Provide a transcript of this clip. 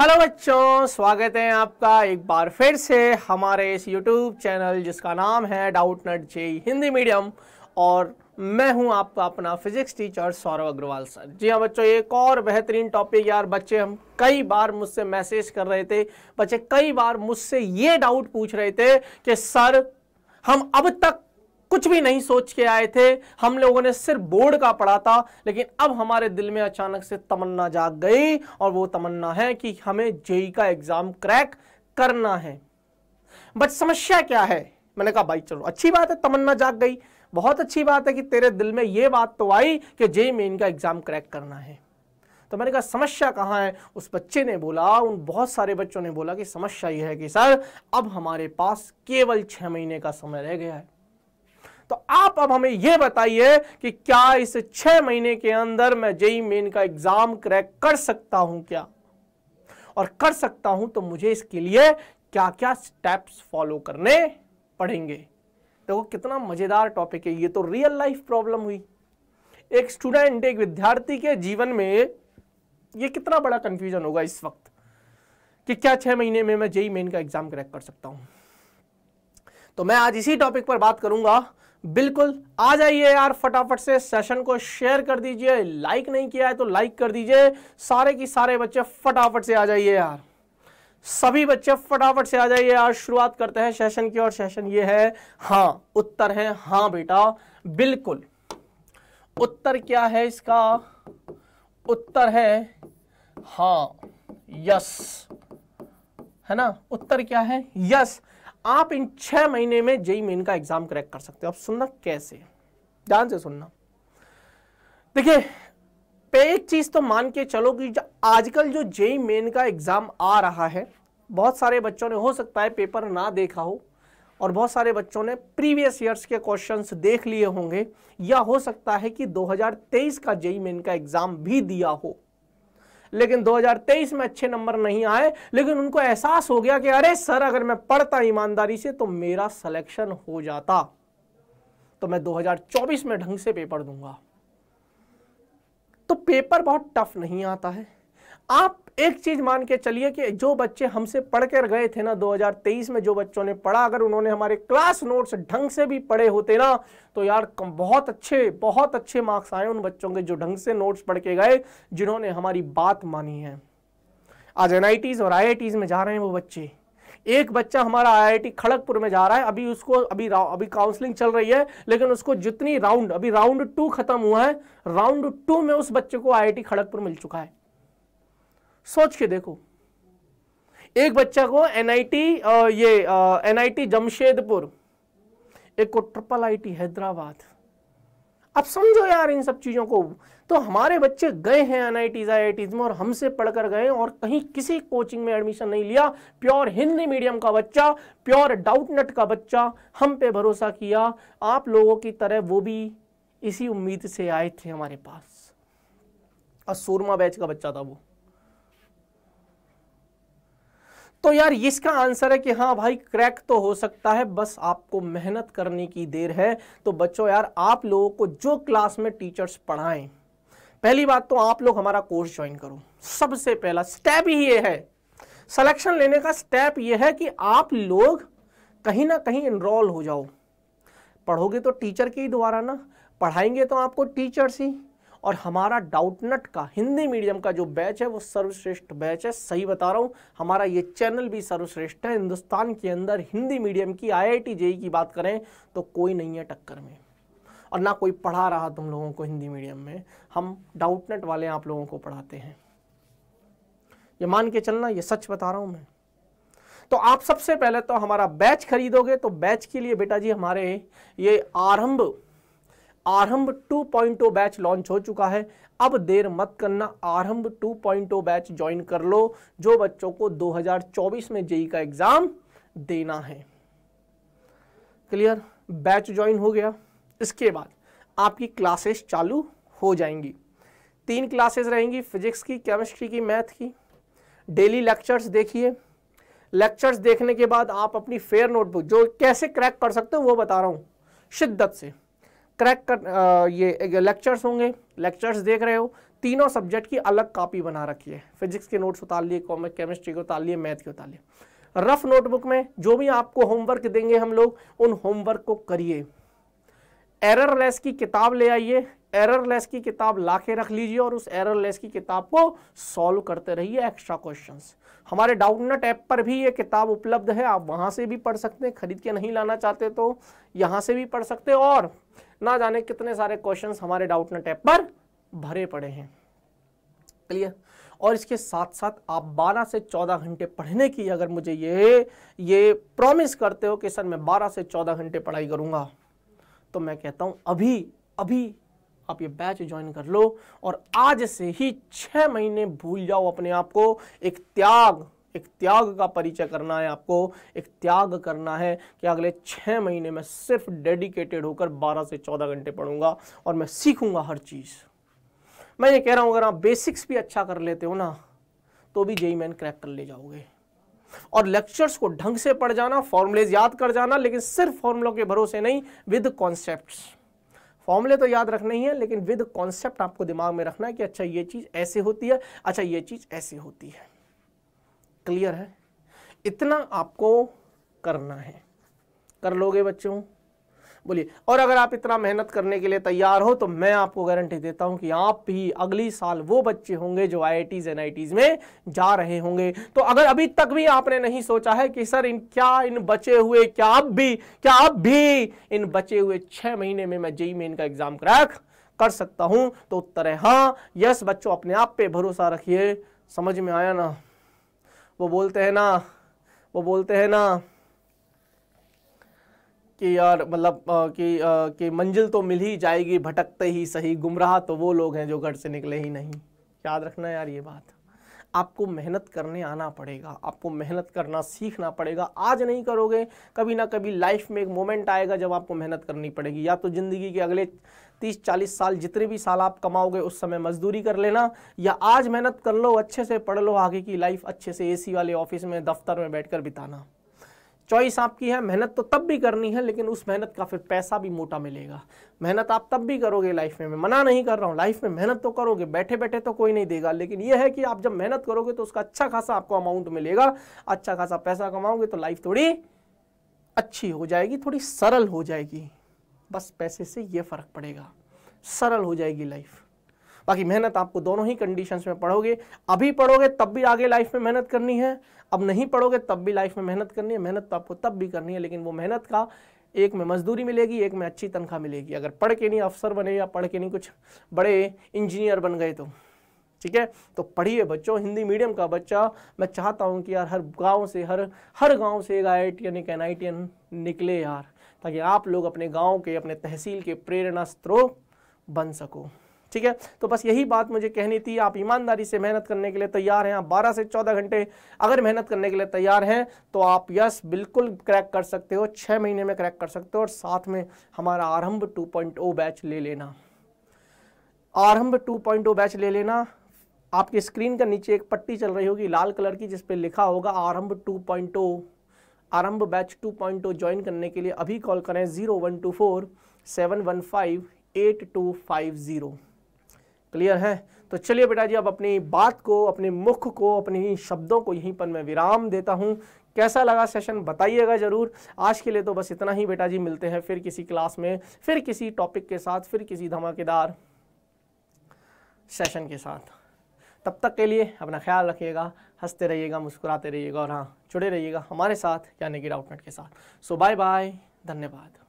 hello बच्चों स्वागत है आपका एक बार फिर से हमारे इस यूट्यूब चैनल जिसका नाम है डाउट नट जे हिंदी मीडियम और मैं हूं आपका अपना physics teacher Saurav Agrawal sir जी हाँ बच्चों एक और बेहतरीन टॉपिक यार बच्चे हम कई बार मुझसे मैसेज कर रहे थे बच्चे कई बार मुझसे ये डाउट पूछ रहे थे कि सर हम अब तक कुछ भी नहीं सोच के आए थे हम लोगों ने सिर्फ बोर्ड का पढ़ा था लेकिन अब हमारे दिल में अचानक से तमन्ना जाग गई और वो तमन्ना है कि हमें जेई का एग्जाम क्रैक करना है बट समस्या क्या है मैंने कहा भाई चलो अच्छी बात है तमन्ना जाग गई बहुत अच्छी बात है कि तेरे दिल में ये बात तो आई कि जेई मेन का एग्जाम क्रैक करना है तो मैंने कहा समस्या कहाँ है उस बच्चे ने बोला उन बहुत सारे बच्चों ने बोला कि समस्या यह है कि सर अब हमारे पास केवल छः महीने का समय रह गया है तो आप अब हमें यह बताइए कि क्या इस छह महीने के अंदर मैं जेई मेन का एग्जाम क्रैक कर सकता हूं क्या और कर सकता हूं तो मुझे इसके लिए क्या क्या स्टेप्स फॉलो करने पड़ेंगे देखो कितना मजेदार टॉपिक है ये तो रियल लाइफ प्रॉब्लम हुई एक स्टूडेंट एक विद्यार्थी के जीवन में ये कितना बड़ा कंफ्यूजन होगा इस वक्त कि क्या छह महीने में मैं जेई मेन का एग्जाम क्रैक कर सकता हूं तो मैं आज इसी टॉपिक पर बात करूंगा बिल्कुल आ जाइए यार फटाफट से सेशन को शेयर कर दीजिए लाइक नहीं किया है तो लाइक कर दीजिए सारे की सारे बच्चे फटाफट से आ जाइए यार सभी बच्चे फटाफट से आ जाइए यार शुरुआत करते हैं सेशन की और सेशन ये है हाँ उत्तर है हाँ बेटा बिल्कुल उत्तर क्या है इसका उत्तर है हाँ यस है ना उत्तर क्या है यस आप इन छह महीने में जेई मेन का एग्ज़ाम क्रैक कर सकते हो अब सुनना कैसे ध्यान से सुनना देखिए पे एक चीज़ तो मान के चलो कि आजकल जो जेई मेन का एग्ज़ाम आ रहा है बहुत सारे बच्चों ने हो सकता है पेपर ना देखा हो और बहुत सारे बच्चों ने प्रीवियस ईयर्स के क्वेश्चंस देख लिए होंगे या हो सकता है कि 2023 का जेई मेन का एग्ज़ाम भी दिया हो लेकिन 2023 में अच्छे नंबर नहीं आए लेकिन उनको एहसास हो गया कि अरे सर अगर मैं पढ़ता ईमानदारी से तो मेरा सिलेक्शन हो जाता तो मैं 2024 में ढंग से पेपर दूंगा तो पेपर बहुत टफ नहीं आता है आप एक चीज मान के चलिए कि जो बच्चे हमसे पढ़ कर गए थे ना 2023 में जो बच्चों ने पढ़ा अगर उन्होंने हमारे क्लास नोट्स ढंग से भी पढ़े होते ना तो यार बहुत अच्छे बहुत अच्छे मार्क्स आए उन बच्चों के जो ढंग से नोट्स पढ़ के गए जिन्होंने हमारी बात मानी है आज एन और आई में जा रहे हैं वो बच्चे एक बच्चा हमारा आईआईटी खड़गपुर में जा रहा है अभी उसको अभी अभी काउंसलिंग चल रही है लेकिन उसको जितनी राउंड अभी राउंड टू खत्म हुआ है राउंड टू में उस बच्चे को आईआईटी खड़गपुर मिल चुका है सोच के देखो एक बच्चा को एनआईटी ये एनआईटी जमशेदपुर एक को ट्रिपल आईटी हैदराबाद अब समझो यार इन सब चीज़ों को तो हमारे बच्चे गए हैं एन आई में और हमसे पढ़कर गए और कहीं किसी कोचिंग में एडमिशन नहीं लिया प्योर हिंदी मीडियम का बच्चा प्योर डाउटनेट का बच्चा हम पे भरोसा किया आप लोगों की तरह वो भी इसी उम्मीद से आए थे हमारे पास और सूरमा बैच का बच्चा था वो तो यार इसका आंसर है कि हाँ भाई क्रैक तो हो सकता है बस आपको मेहनत करने की देर है तो बच्चों यार आप लोगों को जो क्लास में टीचर्स पढ़ाएं पहली बात तो आप लोग हमारा कोर्स ज्वाइन करो सबसे पहला स्टेप ही ये है सिलेक्शन लेने का स्टेप ये है कि आप लोग कहीं ना कहीं इनरोल हो जाओ पढ़ोगे तो टीचर के ही द्वारा ना पढ़ाएंगे तो आपको टीचर्स ही और हमारा डाउटनट का हिंदी मीडियम का जो बैच है वो सर्वश्रेष्ठ बैच है सही बता रहा हूँ हमारा ये चैनल भी सर्वश्रेष्ठ है हिंदुस्तान के अंदर हिंदी मीडियम की आई आई की बात करें तो कोई नहीं है टक्कर में और ना कोई पढ़ा रहा तुम लोगों को हिंदी मीडियम में हम डाउटनेट वाले आप लोगों को पढ़ाते हैं ये मान के चलना ये सच बता रहा हूं मैं तो आप सबसे पहले तो हमारा बैच खरीदोगे तो बैच के लिए बेटा जी हमारे ये आरंभ आरंभ 2.0 बैच लॉन्च हो चुका है अब देर मत करना आरंभ 2.0 बैच ज्वाइन कर लो जो बच्चों को 2024 में जेई का एग्जाम देना है क्लियर बैच ज्वाइन हो गया इसके बाद आपकी क्लासेस चालू हो जाएंगी तीन क्लासेस रहेंगी फिजिक्स की केमिस्ट्री की मैथ की डेली लेक्चर्स देखिए लेक्चर्स देखने के बाद आप अपनी फेयर नोटबुक जो कैसे क्रैक कर सकते हो वो बता रहा हूँ शिद्दत से क्रैक कर ये लेक्चर्स होंगे लेक्चर्स देख रहे हो तीनों सब्जेक्ट की अलग कॉपी बना रखी है फिजिक्स के नोट्स उतार लिए केमिस्ट्री के उतार लिए मैथ के उतार लिए रफ नोटबुक में जो भी आपको होमवर्क देंगे हम लोग उन होमवर्क को करिए एरर लेस की किताब ले आइए एरर लेस की किताब ला के रख लीजिए और उस एरर लेस की किताब को सॉल्व करते रहिए एक्स्ट्रा क्वेश्चन हमारे डाउटनट ऐप पर भी ये किताब उपलब्ध है आप वहाँ से भी पढ़ सकते हैं खरीद के नहीं लाना चाहते तो यहाँ से भी पढ़ सकते हैं और ना जाने कितने सारे क्वेश्चन हमारे डाउट नट ऐप पर भरे पड़े हैं क्लियर और इसके साथ साथ आप 12 से 14 घंटे पढ़ने की अगर मुझे ये ये प्रॉमिस करते हो कि सर मैं 12 से 14 घंटे पढ़ाई करूंगा तो मैं कहता हूं अभी अभी आप ये बैच ज्वाइन कर लो और आज से ही छह महीने भूल जाओ अपने आप को एक त्याग एक त्याग का परिचय करना है आपको एक त्याग करना है कि अगले छः महीने में सिर्फ डेडिकेटेड होकर बारह से चौदह घंटे पढ़ूंगा और मैं सीखूंगा हर चीज़ मैं ये कह रहा हूं अगर आप बेसिक्स भी अच्छा कर लेते हो ना तो भी जेई मैन क्रैक कर ले जाओगे और लेक्चर्स को ढंग से पढ़ जाना फॉर्मूलेज याद कर जाना लेकिन सिर्फ फॉर्मुलों के भरोसे नहीं विद कॉन्सेप्ट फॉर्मूले तो याद रखने ही है लेकिन विद कॉन्सेप्ट आपको दिमाग में रखना है कि अच्छा ये चीज़ ऐसे होती है अच्छा ये चीज़ ऐसे होती है क्लियर है इतना आपको करना है कर लोगे बच्चों बोलिए और अगर आप इतना मेहनत करने के लिए तैयार हो तो मैं आपको गारंटी देता हूं कि आप भी अगली साल वो बच्चे होंगे जो आई आई में जा रहे होंगे तो अगर अभी तक भी आपने नहीं सोचा है कि सर इन क्या इन बचे हुए क्या आप भी क्या आप भी इन बचे हुए छह महीने में मैं जेई में इनका एग्जाम क्रैक कर सकता हूं तो उत्तर है हाँ यस बच्चों अपने आप पर भरोसा रखिए समझ में आया ना वो बोलते हैं ना वो बोलते हैं ना कि यार मतलब कि कि मंजिल तो मिल ही जाएगी भटकते ही सही गुमराह तो वो लोग हैं जो घर से निकले ही नहीं याद रखना यार ये बात आपको मेहनत करने आना पड़ेगा आपको मेहनत करना सीखना पड़ेगा आज नहीं करोगे कभी ना कभी लाइफ में एक मोमेंट आएगा जब आपको मेहनत करनी पड़ेगी या तो ज़िंदगी के अगले तीस चालीस साल जितने भी साल आप कमाओगे उस समय मजदूरी कर लेना या आज मेहनत कर लो अच्छे से पढ़ लो आगे की लाइफ अच्छे से एसी वाले ऑफिस में दफ्तर में बैठकर बिताना चॉइस आपकी है मेहनत तो तब भी करनी है लेकिन उस मेहनत का फिर पैसा भी मोटा मिलेगा मेहनत आप तब भी करोगे लाइफ में मैं मना नहीं कर रहा हूँ लाइफ में मेहनत तो करोगे बैठे बैठे तो कोई नहीं देगा लेकिन यह है कि आप जब मेहनत करोगे तो उसका अच्छा खासा आपको अमाउंट मिलेगा अच्छा खासा पैसा कमाओगे तो लाइफ थोड़ी अच्छी हो जाएगी थोड़ी सरल हो जाएगी बस पैसे से ये फ़र्क पड़ेगा सरल हो जाएगी लाइफ बाकी मेहनत आपको दोनों ही कंडीशंस में पढ़ोगे अभी पढ़ोगे तब भी आगे लाइफ में मेहनत करनी है अब नहीं पढ़ोगे तब भी लाइफ में मेहनत करनी है मेहनत तो आपको तब भी करनी है लेकिन वो मेहनत का एक में मजदूरी मिलेगी एक में अच्छी तनख्वाह मिलेगी अगर पढ़ के नहीं अफसर बने या पढ़ के नहीं कुछ बड़े इंजीनियर बन गए तो ठीक है तो पढ़िए बच्चों हिंदी मीडियम का बच्चा मैं चाहता हूँ कि यार हर गांव से हर हर गांव से एक आई आई टी एन एक एन आई टी एन निकले यार ताकि आप लोग अपने गाँव के अपने तहसील के प्रेरणा स्त्रोत बन सको ठीक है तो बस यही बात मुझे कहनी थी आप ईमानदारी से मेहनत करने के लिए तैयार हैं आप 12 से 14 घंटे अगर मेहनत करने के लिए तैयार हैं तो आप यस बिल्कुल क्रैक कर सकते हो छः महीने में क्रैक कर सकते हो और साथ में हमारा आरंभ 2.0 बैच ले लेना आरंभ 2.0 बैच ले लेना आपकी स्क्रीन के नीचे एक पट्टी चल रही होगी लाल कलर की जिसपे लिखा होगा आरंभ 2.0 आरंभ बैच 2.0 ज्वाइन करने के लिए अभी कॉल करें zero one two four seven one five eight two five zero clear है तो चलिए बेटा जी अब अपनी बात को अपने मुख को अपने शब्दों को यहीं पर मैं विराम देता हूँ कैसा लगा सेशन बताइएगा ज़रूर आज के लिए तो बस इतना ही बेटा जी मिलते हैं फिर किसी क्लास में फिर किसी टॉपिक के साथ फिर किसी धमाकेदार सेशन के साथ तब तक के लिए अपना ख्याल रखिएगा हंसते रहिएगा मुस्कुराते रहिएगा और हाँ जुड़े रहिएगा हमारे साथ यानी कि डाउटनेट के साथ सो बाय बाय धन्यवाद